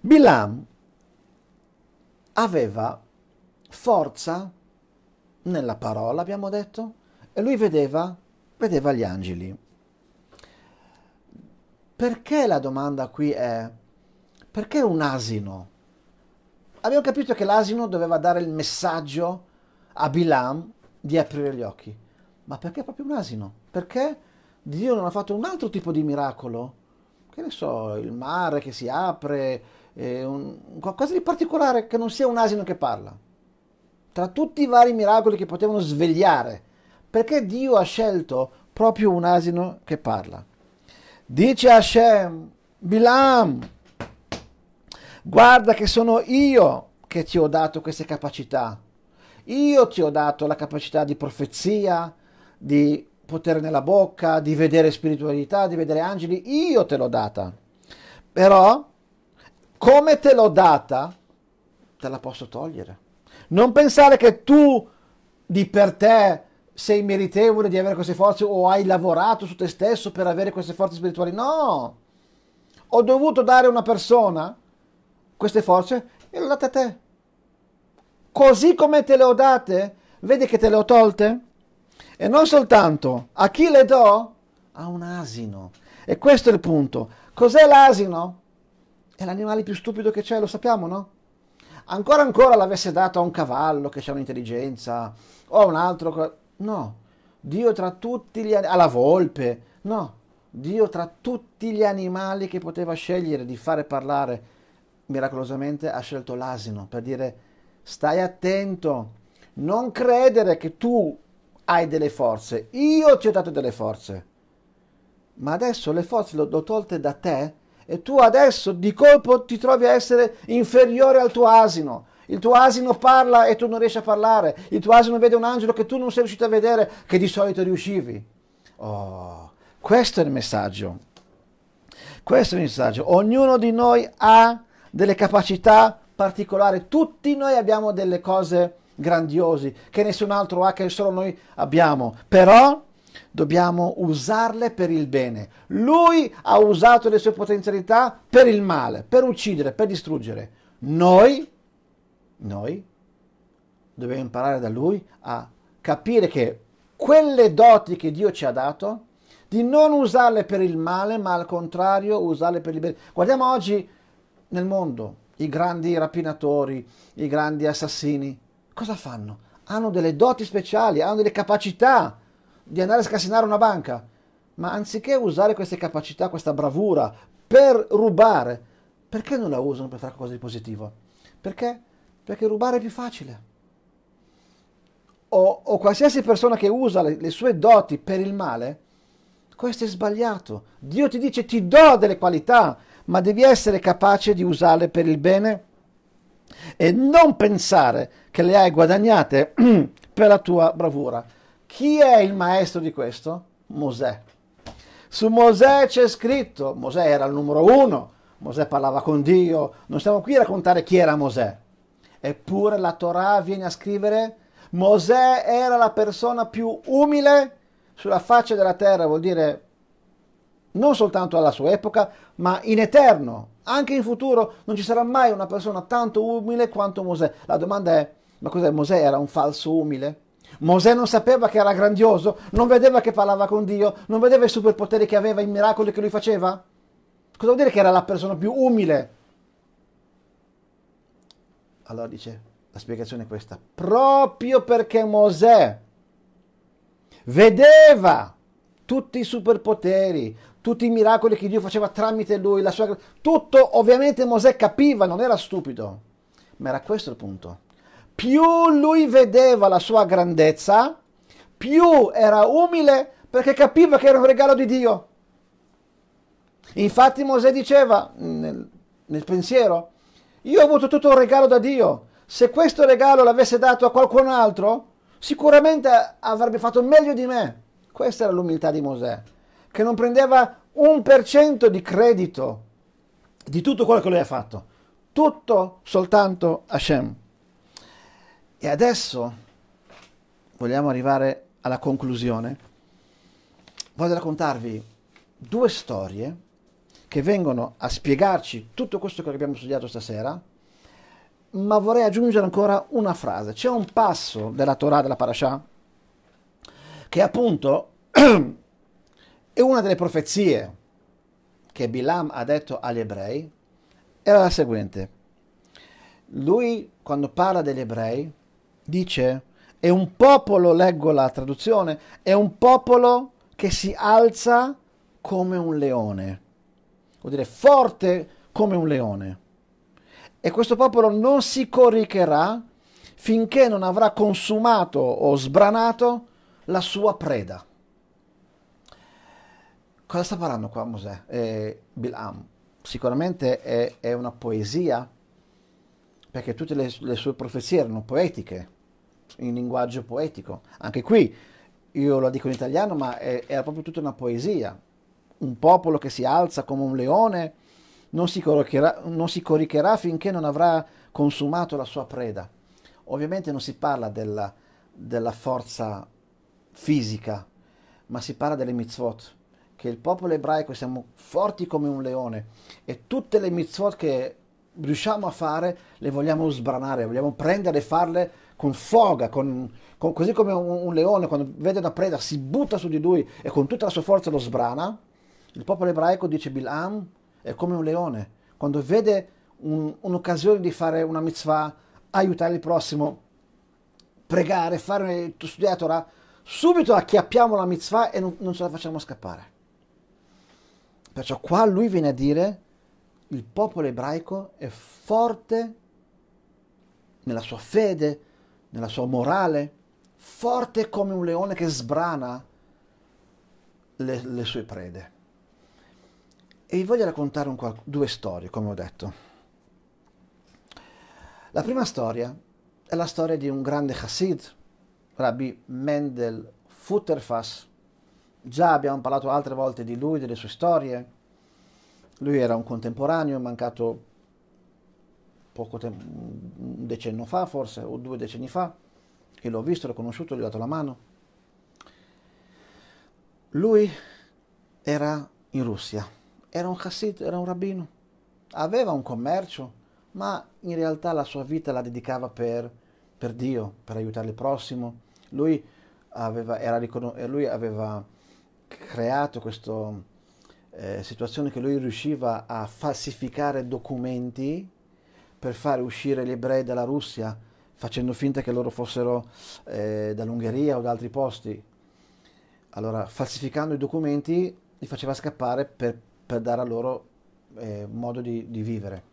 Bilam aveva forza nella parola, abbiamo detto, e lui vedeva, vedeva gli angeli. Perché la domanda qui è, perché un asino? Abbiamo capito che l'asino doveva dare il messaggio a Bilam di aprire gli occhi, ma perché proprio un asino? Perché Dio non ha fatto un altro tipo di miracolo? Che ne so, il mare che si apre, un, qualcosa di particolare che non sia un asino che parla. Tra tutti i vari miracoli che potevano svegliare, perché Dio ha scelto proprio un asino che parla? Dice Hashem, Bilam, guarda che sono io che ti ho dato queste capacità. Io ti ho dato la capacità di profezia, di potere nella bocca, di vedere spiritualità, di vedere angeli. Io te l'ho data. Però come te l'ho data, te la posso togliere. Non pensare che tu di per te sei meritevole di avere queste forze o hai lavorato su te stesso per avere queste forze spirituali. No! Ho dovuto dare a una persona queste forze e le ho date a te. Così come te le ho date, vedi che te le ho tolte? E non soltanto, a chi le do? A un asino. E questo è il punto. Cos'è l'asino? È l'animale più stupido che c'è, lo sappiamo, no? Ancora ancora l'avesse dato a un cavallo che ha un'intelligenza o a un altro... No, Dio tra tutti gli animali... alla volpe, no. Dio tra tutti gli animali che poteva scegliere di fare parlare, miracolosamente ha scelto l'asino per dire stai attento, non credere che tu hai delle forze, io ti ho dato delle forze, ma adesso le forze le ho tolte da te e tu adesso di colpo ti trovi a essere inferiore al tuo asino. Il tuo asino parla e tu non riesci a parlare. Il tuo asino vede un angelo che tu non sei riuscito a vedere, che di solito riuscivi. Oh, questo è il messaggio. Questo è il messaggio. Ognuno di noi ha delle capacità particolari. Tutti noi abbiamo delle cose grandiose che nessun altro ha, che solo noi abbiamo. Però dobbiamo usarle per il bene. Lui ha usato le sue potenzialità per il male, per uccidere, per distruggere. Noi, noi dobbiamo imparare da lui a capire che quelle doti che Dio ci ha dato, di non usarle per il male, ma al contrario usarle per il bene. Guardiamo oggi nel mondo i grandi rapinatori, i grandi assassini. Cosa fanno? Hanno delle doti speciali, hanno delle capacità di andare a scassinare una banca, ma anziché usare queste capacità, questa bravura per rubare, perché non la usano per fare qualcosa di positivo? Perché? Perché rubare è più facile. O, o qualsiasi persona che usa le, le sue doti per il male, questo è sbagliato. Dio ti dice ti do delle qualità, ma devi essere capace di usarle per il bene e non pensare che le hai guadagnate per la tua bravura. Chi è il maestro di questo? Mosè. Su Mosè c'è scritto, Mosè era il numero uno, Mosè parlava con Dio, non stiamo qui a raccontare chi era Mosè. Eppure la Torah viene a scrivere, Mosè era la persona più umile sulla faccia della terra, vuol dire non soltanto alla sua epoca, ma in eterno, anche in futuro non ci sarà mai una persona tanto umile quanto Mosè. La domanda è, ma cos'è Mosè? Era un falso umile? Mosè non sapeva che era grandioso, non vedeva che parlava con Dio, non vedeva i superpoteri che aveva, i miracoli che lui faceva? Cosa vuol dire che era la persona più umile? Allora dice, la spiegazione è questa, proprio perché Mosè vedeva tutti i superpoteri, tutti i miracoli che Dio faceva tramite lui, la sua... tutto ovviamente Mosè capiva, non era stupido, ma era questo il punto più lui vedeva la sua grandezza, più era umile perché capiva che era un regalo di Dio. Infatti Mosè diceva nel, nel pensiero, io ho avuto tutto un regalo da Dio, se questo regalo l'avesse dato a qualcun altro, sicuramente avrebbe fatto meglio di me. Questa era l'umiltà di Mosè, che non prendeva un per cento di credito di tutto quello che lui ha fatto, tutto soltanto Hashem. E adesso vogliamo arrivare alla conclusione. Voglio raccontarvi due storie che vengono a spiegarci tutto questo che abbiamo studiato stasera, ma vorrei aggiungere ancora una frase. C'è un passo della Torah, della Parashah, che appunto è una delle profezie che Bilam ha detto agli ebrei, era la seguente. Lui, quando parla degli ebrei, dice, è un popolo, leggo la traduzione, è un popolo che si alza come un leone, vuol dire forte come un leone. E questo popolo non si coricherà finché non avrà consumato o sbranato la sua preda. Cosa sta parlando qua Mosè? Eh, Bilam. Sicuramente è, è una poesia perché tutte le, le sue profezie erano poetiche, in linguaggio poetico. Anche qui io la dico in italiano, ma è, era proprio tutta una poesia. Un popolo che si alza come un leone non si, non si coricherà finché non avrà consumato la sua preda. Ovviamente non si parla della, della forza fisica, ma si parla delle mitzvot, che il popolo ebraico siamo forti come un leone e tutte le mitzvot che riusciamo a fare le vogliamo sbranare, vogliamo prendere e farle con foga, con, con, così come un, un, leone quando vede una preda si butta su di lui e con tutta la sua forza lo sbrana. Il popolo ebraico, dice Bilam, è come un leone. Quando vede un, un'occasione di fare una mitzvah, aiutare il prossimo, pregare, fare, studiare Torah, subito acchiappiamo la mitzvah e non, non ce la facciamo scappare. Perciò qua lui viene a dire il popolo ebraico è forte nella sua fede, nella sua morale, forte come un leone che sbrana le, le sue prede. E vi voglio raccontare un, due storie, come ho detto. La prima storia è la storia di un grande Hasid, Rabbi Mendel Futterfass. Già abbiamo parlato altre volte di lui, delle sue storie lui era un contemporaneo, mancato poco tempo, un decennio fa forse, o due decenni fa, che l'ho visto, l'ho conosciuto, gli ho dato la mano. Lui era in Russia, era un chassid, era un rabbino, aveva un commercio, ma in realtà la sua vita la dedicava per, per Dio, per aiutare il prossimo. Lui aveva, era, lui aveva creato questo eh, situazione che lui riusciva a falsificare documenti per fare uscire gli ebrei dalla Russia facendo finta che loro fossero eh, dall'Ungheria o da altri posti. Allora, falsificando i documenti li faceva scappare per, per dare a loro eh, modo di, di, vivere.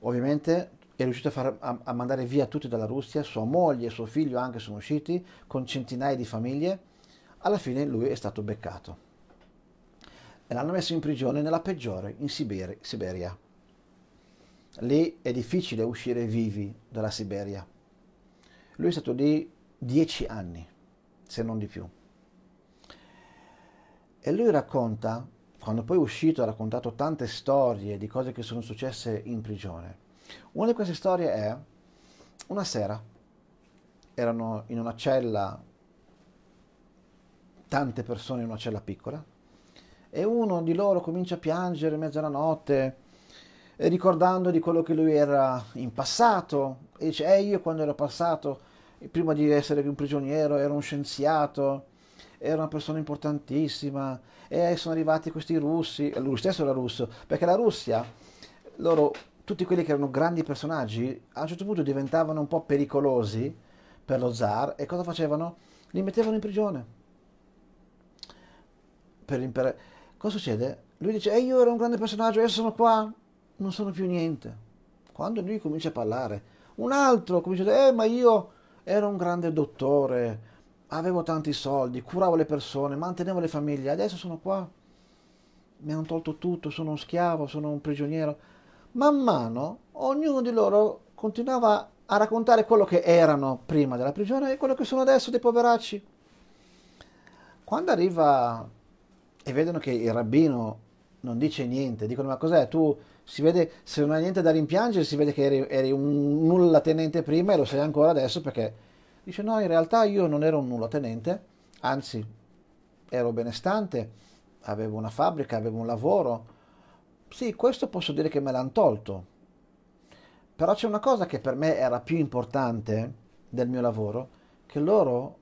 Ovviamente è riuscito a, far, a, a mandare via tutti dalla Russia, sua moglie e suo figlio anche sono usciti, con centinaia di famiglie. Alla fine lui è stato beccato e l'hanno messo in prigione nella peggiore, in Siberia. Lì è difficile uscire vivi dalla Siberia. Lui è stato lì dieci anni, se non di più. E lui racconta, quando poi è uscito, ha raccontato tante storie di cose che sono successe in prigione. Una di queste storie è una sera erano in una cella tante persone in una cella piccola e uno di loro comincia a piangere in mezzo alla notte eh, ricordando di quello che lui era in passato e dice eh io quando ero passato prima di essere un prigioniero ero un scienziato era una persona importantissima e sono arrivati questi russi, lui stesso era russo, perché la Russia, loro, tutti quelli che erano grandi personaggi, a un certo punto diventavano un po' pericolosi per lo zar e cosa facevano? Li mettevano in prigione. Per l'impero. Cosa succede? Lui dice, e eh, io ero un grande personaggio, adesso sono qua, non sono più niente. Quando lui comincia a parlare, un altro comincia a dire, eh ma io ero un grande dottore, avevo tanti soldi, curavo le persone, mantenevo le famiglie, adesso sono qua, mi hanno tolto tutto, sono un schiavo, sono un prigioniero. Man mano, ognuno di loro continuava a raccontare quello che erano prima della prigione e quello che sono adesso dei poveracci. Quando arriva e vedono che il rabbino non dice niente, dicono ma cos'è? Tu si vede, se non hai niente da rimpiangere, si vede che eri, eri un nulla tenente prima e lo sei ancora adesso perché dice no, in realtà io non ero un nulla tenente, anzi ero benestante, avevo una fabbrica, avevo un lavoro. Sì, questo posso dire che me l'hanno tolto, però c'è una cosa che per me era più importante del mio lavoro, che loro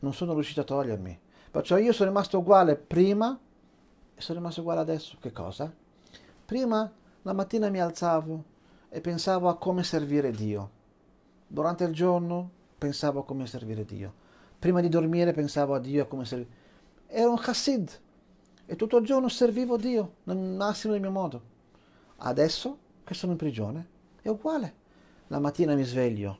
non sono riusciti a togliermi Perciò io sono rimasto uguale prima e sono rimasto uguale adesso. Che cosa? Prima la mattina mi alzavo e pensavo a come servire Dio. Durante il giorno pensavo a come servire Dio. Prima di dormire pensavo a Dio, a come servire. Ero un chassid e tutto il giorno servivo Dio nel massimo del mio modo. Adesso che sono in prigione è uguale. La mattina mi sveglio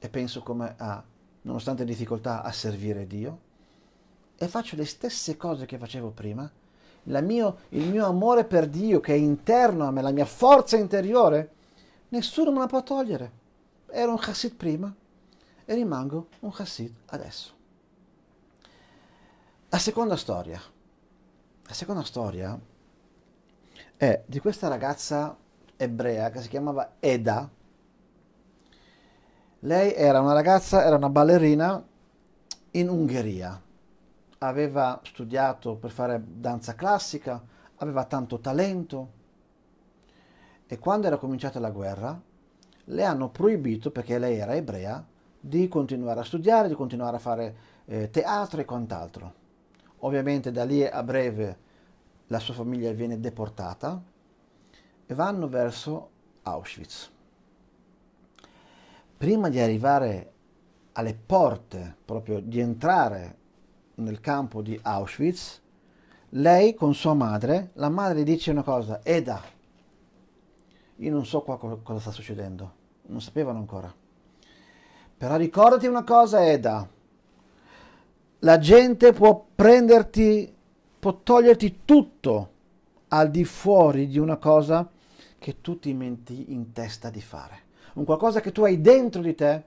e penso come a, nonostante le difficoltà, a servire Dio e faccio le stesse cose che facevo prima, mio, il mio amore per Dio che è interno a me, la mia forza interiore, nessuno me la può togliere. Ero un Hassid prima e rimango un Hassid adesso. La seconda storia, la seconda storia è di questa ragazza ebrea che si chiamava Eda. Lei era una ragazza, era una ballerina in Ungheria aveva studiato per fare danza classica, aveva tanto talento e quando era cominciata la guerra le hanno proibito, perché lei era ebrea, di continuare a studiare, di continuare a fare eh, teatro e quant'altro. Ovviamente da lì a breve la sua famiglia viene deportata e vanno verso Auschwitz. Prima di arrivare alle porte, proprio di entrare nel campo di Auschwitz, lei con sua madre, la madre dice una cosa, Eda, io non so qua cosa sta succedendo, non sapevano ancora. Però ricordati una cosa, Eda, la gente può prenderti, può toglierti tutto al di fuori di una cosa che tu ti menti in testa di fare. Un qualcosa che tu hai dentro di te,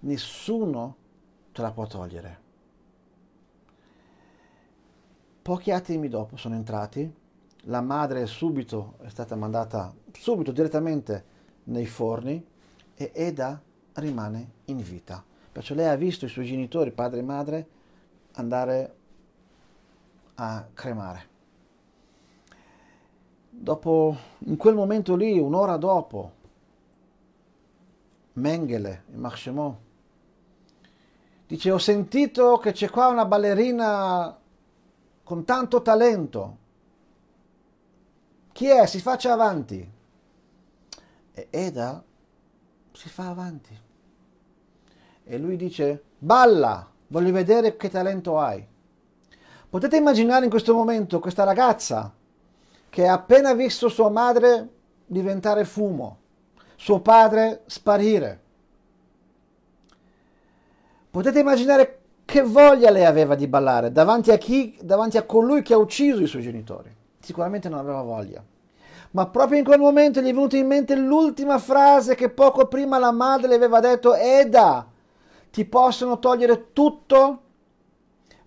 nessuno te la può togliere. Pochi attimi dopo sono entrati, la madre è subito è stata mandata subito direttamente nei forni e Eda rimane in vita. Perciò lei ha visto i suoi genitori, padre e madre, andare a cremare. Dopo, in quel momento lì, un'ora dopo, Mengele e Marchemont dice ho sentito che c'è qua una ballerina con tanto talento. Chi è? Si faccia avanti. E Eda si fa avanti. E lui dice, balla, voglio vedere che talento hai. Potete immaginare in questo momento questa ragazza che ha appena visto sua madre diventare fumo, suo padre sparire. Potete immaginare che voglia lei aveva di ballare davanti a chi? Davanti a colui che ha ucciso i suoi genitori. Sicuramente non aveva voglia. Ma proprio in quel momento gli è venuta in mente l'ultima frase che poco prima la madre le aveva detto, Eda, ti possono togliere tutto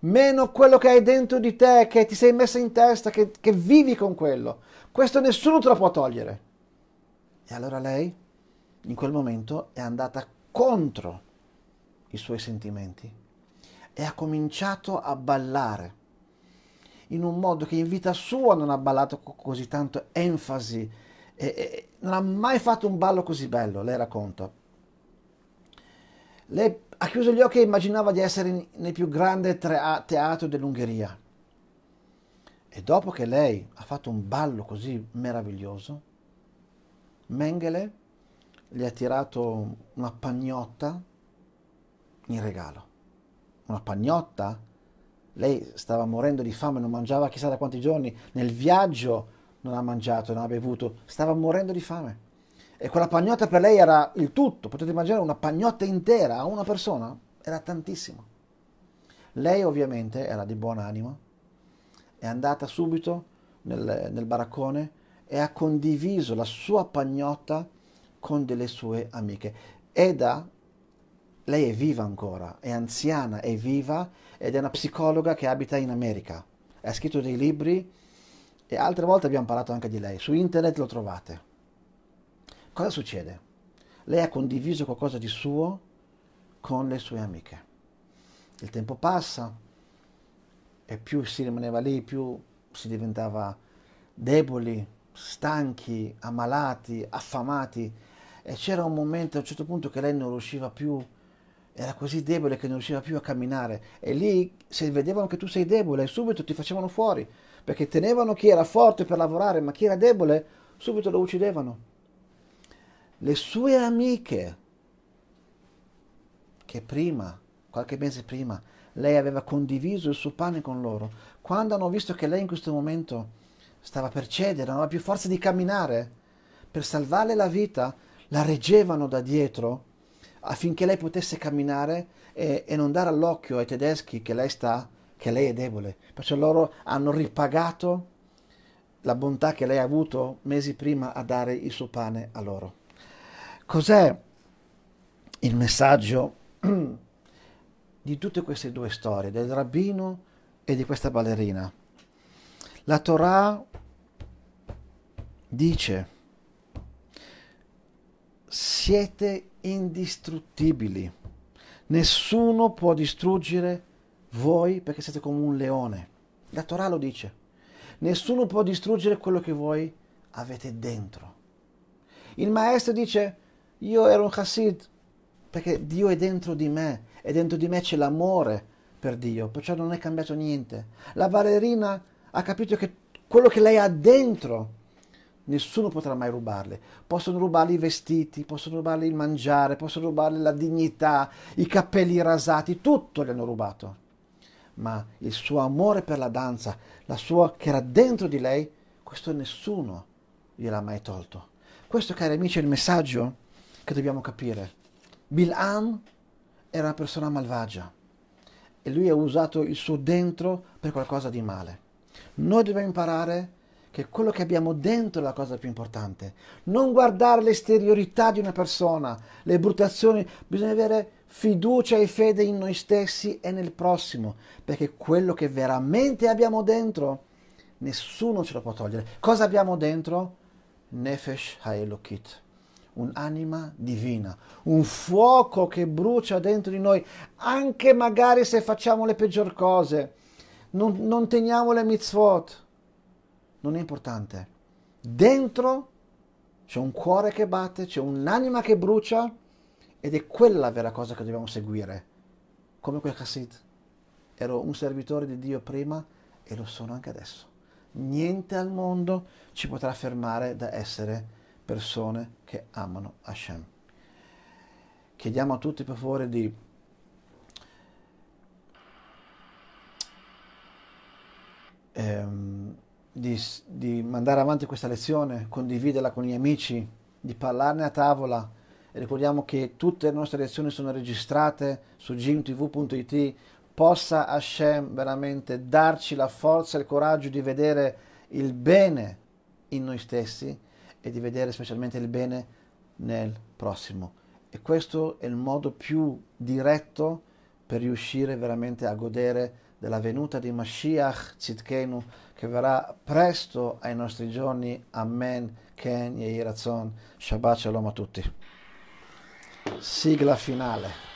meno quello che hai dentro di te, che ti sei messa in testa, che, che vivi con quello. Questo nessuno te lo può togliere. E allora lei, in quel momento, è andata contro i suoi sentimenti e ha cominciato a ballare in un modo che in vita sua non ha ballato con così tanto enfasi, e, e, non ha mai fatto un ballo così bello, lei racconta. Lei ha chiuso gli occhi e immaginava di essere in, nel più grande teatro dell'Ungheria. E dopo che lei ha fatto un ballo così meraviglioso, Mengele gli ha tirato una pagnotta in regalo. Una pagnotta? Lei stava morendo di fame, non mangiava chissà da quanti giorni, nel viaggio non ha mangiato, non ha bevuto, stava morendo di fame. E quella pagnotta per lei era il tutto, potete immaginare una pagnotta intera a una persona? Era tantissimo. Lei ovviamente era di buon animo, è andata subito nel, nel baraccone e ha condiviso la sua pagnotta con delle sue amiche. Eda lei è viva ancora, è anziana, è viva ed è una psicologa che abita in America. Ha scritto dei libri e altre volte abbiamo parlato anche di lei. Su internet lo trovate. Cosa succede? Lei ha condiviso qualcosa di suo con le sue amiche. Il tempo passa e più si rimaneva lì, più si diventava deboli, stanchi, ammalati, affamati e c'era un momento a un certo punto che lei non riusciva più a era così debole che non riusciva più a camminare e lì se vedevano che tu sei debole subito ti facevano fuori perché tenevano chi era forte per lavorare ma chi era debole subito lo uccidevano. Le sue amiche che prima, qualche mese prima, lei aveva condiviso il suo pane con loro, quando hanno visto che lei in questo momento stava per cedere, non aveva più forza di camminare, per salvarle la vita, la reggevano da dietro affinché lei potesse camminare e, e non dare all'occhio ai tedeschi che lei, sta, che lei è debole. Perciò loro hanno ripagato la bontà che lei ha avuto mesi prima a dare il suo pane a loro. Cos'è il messaggio di tutte queste due storie, del rabbino e di questa ballerina? La Torah dice, siete indistruttibili. Nessuno può distruggere voi perché siete come un leone. La Torah lo dice. Nessuno può distruggere quello che voi avete dentro. Il maestro dice, io ero un Hasid perché Dio è dentro di me e dentro di me c'è l'amore per Dio, perciò non è cambiato niente. La ballerina ha capito che quello che lei ha dentro Nessuno potrà mai rubarle. Possono rubarle i vestiti, possono rubarle il mangiare, possono rubarle la dignità, i capelli rasati, tutto gli hanno rubato. Ma il suo amore per la danza, la sua che era dentro di lei, questo nessuno gliel'ha mai tolto. Questo, cari amici, è il messaggio che dobbiamo capire. Bil'am era una persona malvagia e lui ha usato il suo dentro per qualcosa di male. Noi dobbiamo imparare a che quello che abbiamo dentro è la cosa più importante. Non guardare l'esteriorità di una persona, le brutazioni, bisogna avere fiducia e fede in noi stessi e nel prossimo, perché quello che veramente abbiamo dentro nessuno ce lo può togliere. Cosa abbiamo dentro? Nefesh Haelokit, un'anima divina, un fuoco che brucia dentro di noi, anche magari se facciamo le peggior cose, non, non teniamo le mitzvot non è importante. Dentro c'è un cuore che batte, c'è un'anima che brucia ed è quella la vera cosa che dobbiamo seguire, come quel Hasid. Ero un servitore di Dio prima e lo sono anche adesso. Niente al mondo ci potrà fermare da essere persone che amano Hashem. Chiediamo a tutti per favore di ehm, di, di mandare avanti questa lezione, condividerla con gli amici, di parlarne a tavola. E ricordiamo che tutte le nostre lezioni sono registrate su gymtv.it. Possa Hashem veramente darci la forza e il coraggio di vedere il bene in noi stessi e di vedere specialmente il bene nel prossimo. E questo è il modo più diretto per riuscire veramente a godere della venuta di Mashiach Zitkenu che verrà presto ai nostri giorni. Amen. Ken Yeiratzon. Shabbat shalom a tutti. Sigla finale.